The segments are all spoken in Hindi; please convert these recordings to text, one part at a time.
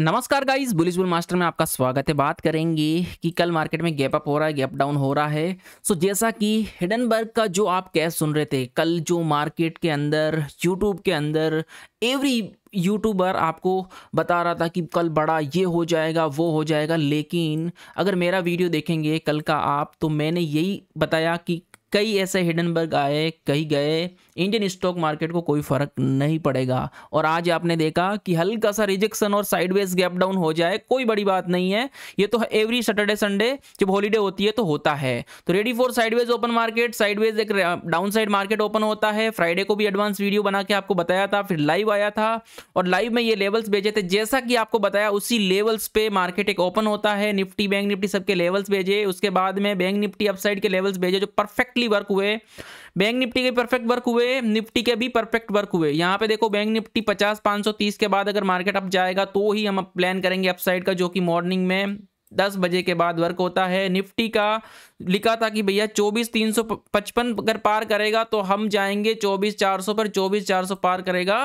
नमस्कार गाइस बुलिस बुल मास्टर में आपका स्वागत है बात करेंगे कि कल मार्केट में गैप अप हो रहा है गैप डाउन हो रहा है सो जैसा कि हिडनबर्ग का जो आप कैश सुन रहे थे कल जो मार्केट के अंदर यूट्यूब के अंदर एवरी यूट्यूबर आपको बता रहा था कि कल बड़ा ये हो जाएगा वो हो जाएगा लेकिन अगर मेरा वीडियो देखेंगे कल का आप तो मैंने यही बताया कि कई ऐसे हिडनबर्ग आए कई गए इंडियन स्टॉक मार्केट को कोई फर्क नहीं पड़ेगा और आज आपने देखा कि हल्का सा रिजेक्शन और साइडवेज गैप डाउन हो जाए कोई बड़ी बात नहीं है ये तो एवरी सैटरडे संडे जब हॉलीडे होती है तो होता है तो ready for sideways open market sideways एक डाउन साइड मार्केट ओपन होता है फ्राइडे को भी एडवांस वीडियो बना के आपको बताया था फिर लाइव आया था और लाइव में ये लेवल्स भेजे थे जैसा कि आपको बताया उसी लेवल्स पे मार्केट एक ओपन होता है निफ्टी बैंक निफ्टी सबके लेवल्स भेजे उसके बाद में बैंक निफ्टी अपसाइड के लेवल्स भेजे जो परफेक्ट परफेक्टली वर्क हुए बैंक निफ्टी के परफेक्ट वर्क हुए निफ्टी के भी परफेक्ट वर्क हुए यहाँ पे देखो बैंक निफ्टी 50 530 के बाद अगर मार्केट अप जाएगा तो ही हम प्लान करेंगे अपसाइड का जो कि मॉर्निंग में दस बजे के बाद वर्क होता है निफ्टी का लिखा था कि भैया चौबीस तीन सौ पचपन अगर पार करेगा तो हम जाएंगे चौबीस चार सौ पर चौबीस चार सौ पार करेगा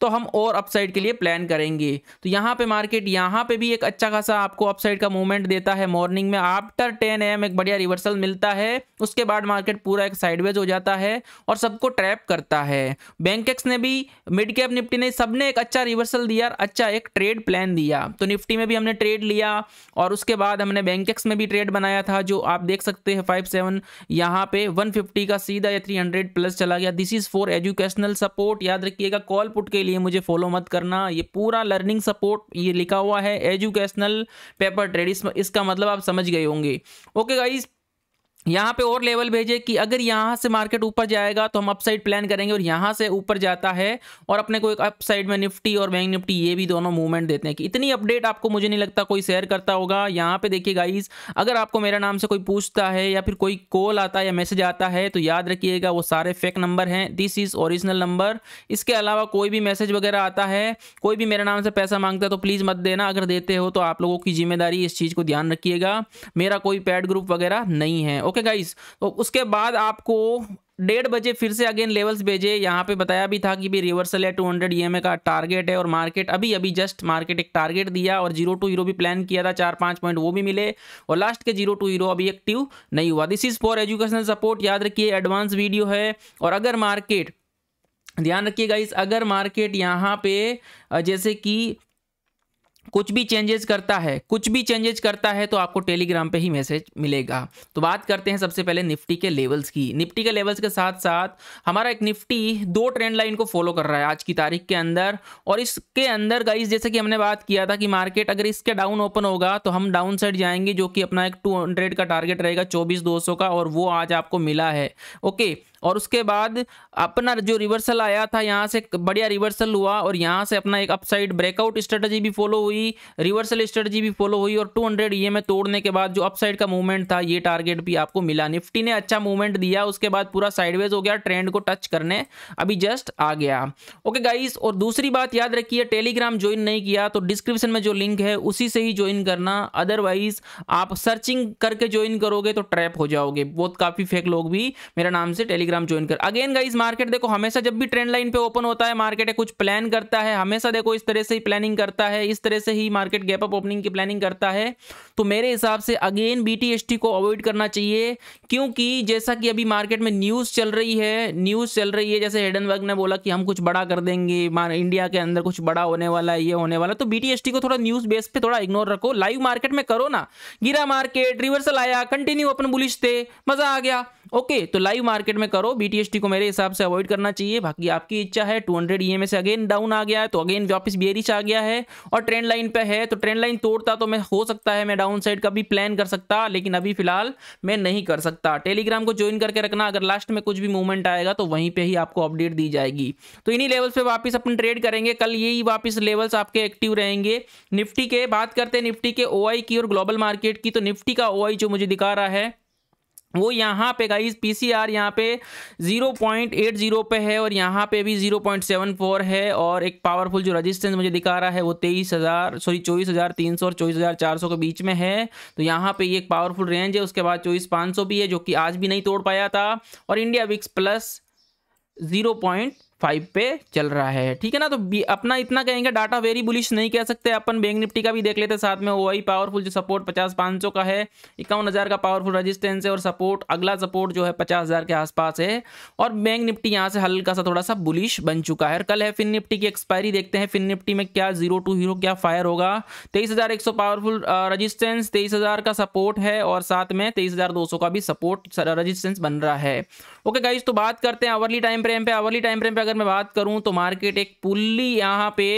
तो हम और अपसाइड के लिए प्लान करेंगे तो यहाँ पे मार्केट यहाँ पे भी एक अच्छा खासा आपको अपसाइड का मूवमेंट देता है मॉर्निंग में आफ्टर टेन एम एक बढ़िया रिवर्सल मिलता है उसके बाद मार्केट पूरा एक साइडवेज हो जाता है और सबको ट्रैप करता है बैंकेक्स ने भी मिड कैप निफ्टी ने सबने एक अच्छा रिवर्सल दिया अच्छा एक ट्रेड प्लान दिया तो निफ्टी में भी हमने ट्रेड लिया और उसके बाद हमने बैंकेक्स में भी ट्रेड बनाया था जो आप देख सकते सकते हैं फाइव सेवन यहाँ पे वन फिफ्टी का सीधा या थ्री हंड्रेड प्लस चला गया this is for educational support याद रखिएगा कॉल पुट के लिए मुझे फॉलो मत करना ये पूरा लर्निंग सपोर्ट ये लिखा हुआ है एजुकेशनल पेपर ट्रेड इसका मतलब आप समझ गए होंगे ओके गाइज यहाँ पे और लेवल भेजे कि अगर यहाँ से मार्केट ऊपर जाएगा तो हम अपसाइड प्लान करेंगे और यहाँ से ऊपर जाता है और अपने को एक अपसाइड में निफ्टी और बैंक निफ्टी ये भी दोनों मूवमेंट देते हैं कि इतनी अपडेट आपको मुझे नहीं लगता कोई शेयर करता होगा यहाँ पे देखिए गाइज अगर आपको मेरा नाम से कोई पूछता है या फिर कोई कॉल आता है या मैसेज आता है तो याद रखिएगा वो सारे फेक नंबर हैं दिस इज़ ओरिजिनल नंबर इसके अलावा कोई भी मैसेज वगैरह आता है कोई भी मेरे नाम से पैसा मांगता है तो प्लीज़ मत देना अगर देते हो तो आप लोगों की जिम्मेदारी इस चीज़ को ध्यान रखिएगा मेरा कोई पैड ग्रुप वगैरह नहीं है ओके गाइस तो उसके बाद आपको डेढ़ बजे फिर से अगेन लेवल्स भेजे यहाँ पे बताया भी था कि भी रिवर्सल है 200 हंड्रेड का टारगेट है और मार्केट अभी अभी जस्ट मार्केट एक टारगेट दिया और जीरो टू हीरो भी प्लान किया था चार पाँच पॉइंट वो भी मिले और लास्ट के जीरो टू हीरो अभी एक्टिव नहीं हुआ this is for educational support याद रखिए एडवांस वीडियो है और अगर मार्केट ध्यान रखिए इस अगर मार्केट यहाँ पे जैसे कि कुछ भी चेंजेस करता है कुछ भी चेंजेस करता है तो आपको टेलीग्राम पे ही मैसेज मिलेगा तो बात करते हैं सबसे पहले निफ्टी के लेवल्स की निफ्टी के लेवल्स के साथ साथ हमारा एक निफ्टी दो ट्रेंड लाइन को फॉलो कर रहा है आज की तारीख के अंदर और इसके अंदर गाइस जैसे कि हमने बात किया था कि मार्केट अगर इसके डाउन ओपन होगा तो हम डाउन साइड जाएंगे जो कि अपना एक टू का टारगेट रहेगा चौबीस दो का और वो आज आपको मिला है ओके और उसके बाद अपना जो रिवर्सल आया था यहाँ से बढ़िया रिवर्सल हुआ और यहाँ से अपना एक अपसाइड ब्रेकआउट स्ट्रेटजी भी फॉलो हुई रिवर्सल स्ट्रेटजी भी फॉलो हुई और 200 हंड्रेड में तोड़ने के बाद जो अपसाइड का मूवमेंट था ये टारगेट भी आपको मिला निफ्टी ने अच्छा मूवमेंट दिया उसके बाद पूरा साइडवेज हो गया ट्रेंड को टच करने अभी जस्ट आ गया ओके गाइस और दूसरी बात याद रखिए टेलीग्राम ज्वाइन नहीं किया तो डिस्क्रिप्शन में जो लिंक है उसी से ही ज्वाइन करना अदरवाइज आप सर्चिंग करके ज्वाइन करोगे तो ट्रैप हो जाओगे बहुत काफ़ी फेक लोग भी मेरा नाम से टेलीग्राम टेलीग्राम ज्वाइन कर अगेन गाइज मार्केट देखो हमेशा जब भी ट्रेंड लाइन पे ओपन होता है मार्केट है कुछ प्लान करता है हमेशा देखो इस तरह से ही प्लानिंग करता है इस तरह से ही मार्केट गैप अप ओपनिंग की प्लानिंग करता है तो मेरे हिसाब से अगेन बी को अवॉइड करना चाहिए क्योंकि जैसा कि अभी मार्केट में न्यूज़ चल रही है न्यूज़ चल रही है जैसे हेडन ने बोला कि हम कुछ बड़ा कर देंगे इंडिया के अंदर कुछ बड़ा होने वाला है ये होने वाला तो बी को थोड़ा न्यूज़ बेस पर थोड़ा इग्नोर रखो लाइव मार्केट में करो ना गिरा मार्केट रिवर्सल आया कंटिन्यू अपन बुलिश थे मज़ा आ गया ओके तो लाइव मार्केट में करो बीटीएसटी को मेरे हिसाब से अवॉइड करना चाहिए बाकी आपकी इच्छा है टू हंड्रेड ई से अगेन डाउन आ गया है तो अगेन वापस बेरिश e आ गया है और ट्रेंड लाइन पे है तो ट्रेंड लाइन तोड़ता तो मैं हो सकता है मैं डाउन साइड का भी प्लान कर सकता लेकिन अभी फिलहाल मैं नहीं कर सकता टेलीग्राम को ज्वाइन करके रखना अगर लास्ट में कुछ भी मूवमेंट आएगा तो वहीं पर ही आपको अपडेट दी जाएगी तो इन्हीं लेवल्स पर वापस अपन ट्रेड करेंगे कल यही वापस लेवल्स आपके एक्टिव रहेंगे निफ्टी के बात करते हैं निफ्टी के ओ की और ग्लोबल मार्केट की तो निफ्टी का ओ जो मुझे दिखा रहा है वो यहाँ पे गाइज आर यहाँ पे 0.80 पे है और यहाँ पे भी 0.74 है और एक पावरफुल जो रेजिस्टेंस मुझे दिखा रहा है वो तेईस हज़ार सॉरी चौबीस हज़ार तीन सौ और चौबीस हज़ार चार सौ के बीच में है तो यहाँ पे ये एक पावरफुल रेंज है उसके बाद चौबीस पाँच सौ भी है जो कि आज भी नहीं तोड़ पाया था और India VIX plus zero point five पे चल रहा है ठीक है ना तो अपना इतना कहेंगे डाटा वेरी बुलिश नहीं कह सकते अपन बैंक निफ्टी का भी देख लेते साथ में वही पावरफुल जो सपोर्ट पचास पाँच सौ का है इक्यावन हज़ार का पावरफुल रजिस्टेंस है और सपोर्ट अगला सपोर्ट जो है पचास हज़ार के आसपास है और बैंक निफ्टी यहाँ से हल्का सा थोड़ा सा बुलिश बन चुका है और कल है फिन निफ्टी की एक्सपायरी देखते हैं फिन निफ्टी में क्या जीरो टू हीरो क्या फायर होगा तेईस हज़ार एक सौ पावरफुल रजिस्टेंस तेईस हज़ार का सपोर्ट है और साथ में तेईस हज़ार दो सौ का भी सपोर्ट रजिस्टेंस बन रहा है ओके गाइज तो बात करते हैं आवरली टाइम फ्रेम पे आवरली टाइम फ्रेम पे अगर मैं बात करूँ तो मार्केट एक पुल्ली यहाँ पे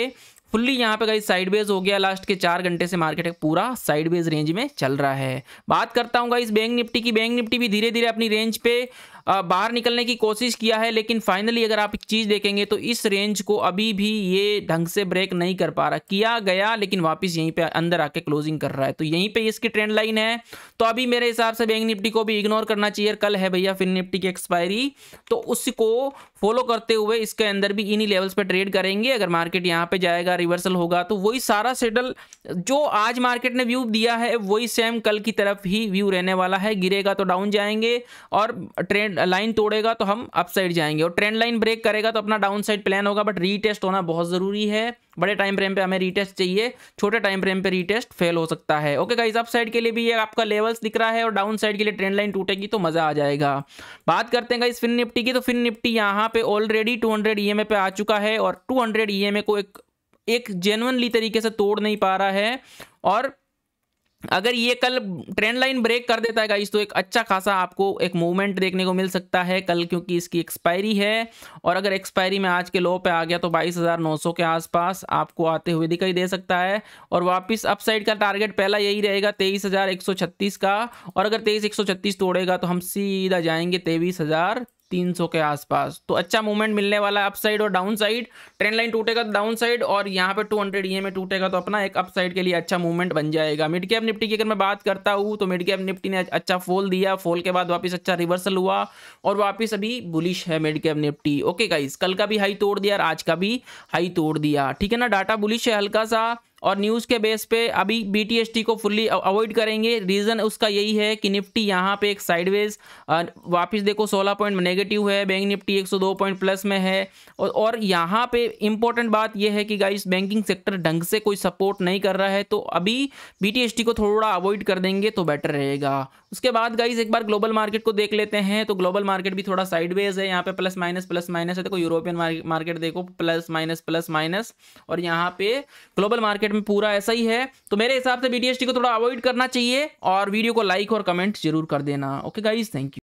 फुल्ली यहाँ पे गई साइडवेज हो गया लास्ट के चार घंटे से मार्केट एक पूरा साइडवेज रेंज में चल रहा है बात करता हूँ इस बैंक निफ्टी की बैंक निफ्टी भी धीरे धीरे अपनी रेंज पे बाहर निकलने की कोशिश किया है लेकिन फाइनली अगर आप एक चीज़ देखेंगे तो इस रेंज को अभी भी ये ढंग से ब्रेक नहीं कर पा रहा किया गया लेकिन वापस यहीं पे अंदर आके क्लोजिंग कर रहा है तो यहीं पे इसकी ट्रेंड लाइन है तो अभी मेरे हिसाब से बैंक निफ्टी को भी इग्नोर करना चाहिए कल है भैया फिर निफ्टी की एक्सपायरी तो उसको फॉलो करते हुए इसके अंदर भी इन्हीं लेवल्स पर ट्रेड करेंगे अगर मार्केट यहाँ पे जाएगा रिवर्सल होगा तो वही सारा सेटल जो आज मार्केट ने व्यू दिया है वही सेम कल की तरफ ही व्यू रहने वाला है गिरेगा तो डाउन जाएंगे और ट्रेंड लाइन तोड़ेगा तो हम अप साइड जाएंगे और ट्रेंड लाइन ब्रेक करेगा तो अपना डाउन साइड प्लान होगा बट रीटेस्ट होना बहुत ज़रूरी है बड़े टाइम फ्रेम पे हमें रीटेस्ट चाहिए छोटे टाइम फ्रेम पे रीटेस्ट फेल हो सकता है ओके गाइज अप साइड के लिए भी ये आपका लेवल्स दिख रहा है और डाउन साइड के लिए ट्रेंड लाइन टूटेगी तो मज़ा आ जाएगा बात करते हैं गाइज फिन निफ्टी की तो फिन निफ्टी यहाँ पे ऑलरेडी टू हंड्रेड ई पे आ चुका है और टू हंड्रेड ई को एक एक तरीके से तोड़ नहीं पा रहा है और अगर ये कल ट्रेंड लाइन ब्रेक कर देता है गाइस तो एक अच्छा खासा आपको एक मूवमेंट देखने को मिल सकता है कल क्योंकि इसकी एक्सपायरी है और अगर एक्सपायरी में आज के लो पे आ गया तो 22,900 के आसपास आपको आते हुए दिखाई दे सकता है और वापस अपसाइड का टारगेट पहला यही रहेगा 23,136 का और अगर तेईस तोड़ेगा तो हम सीधा जाएंगे तेईस सौ के आसपास तो अच्छा मूवमेंट मिलने वाला है अपसाइड और डाउन साइड ट्रेंड लाइन टूटेगा तो डाउन साइड और यहाँ पे 200 हंड्रेड ई टूटेगा तो अपना एक अपसाइड के लिए अच्छा मूवमेंट बन जाएगा मिड कैप निफ्टी की अगर मैं बात करता हूँ तो मिड कैप निफ्टी ने अच्छा फोल दिया फोल के बाद वापस अच्छा रिवर्सल हुआ और वापस अभी बुलिश है mid cap Nifty okay guys कल का भी हाई तोड़ दिया और आज का भी हाई तोड़ दिया ठीक है ना डाटा बुलिश है हल्का सा और न्यूज़ के बेस पे अभी बी को फुल्ली अवॉइड करेंगे रीज़न उसका यही है कि निफ्टी यहाँ पे एक साइडवेज वापस देखो 16 पॉइंट नेगेटिव है बैंक निफ्टी 102 पॉइंट प्लस में है और, और यहाँ पे इंपॉर्टेंट बात यह है कि गाइस बैंकिंग सेक्टर ढंग से कोई सपोर्ट नहीं कर रहा है तो अभी बी को थोड़ा अवॉइड कर देंगे तो बेटर रहेगा उसके बाद गाइस एक बार ग्लोबल मार्केट को देख लेते हैं तो ग्लोबल मार्केट भी थोड़ा साइडवेज है यहाँ पे प्लस माइनस प्लस माइनस है तो देखो यूरोपियन मार्केट देखो प्लस माइनस प्लस माइनस और यहाँ पे ग्लोबल मार्केट मार्केट में पूरा ऐसा ही है तो मेरे हिसाब से बीटीएसटी को थोड़ा अवॉइड करना चाहिए और वीडियो को लाइक और कमेंट जरूर कर देना ओके गाइज थैंक यू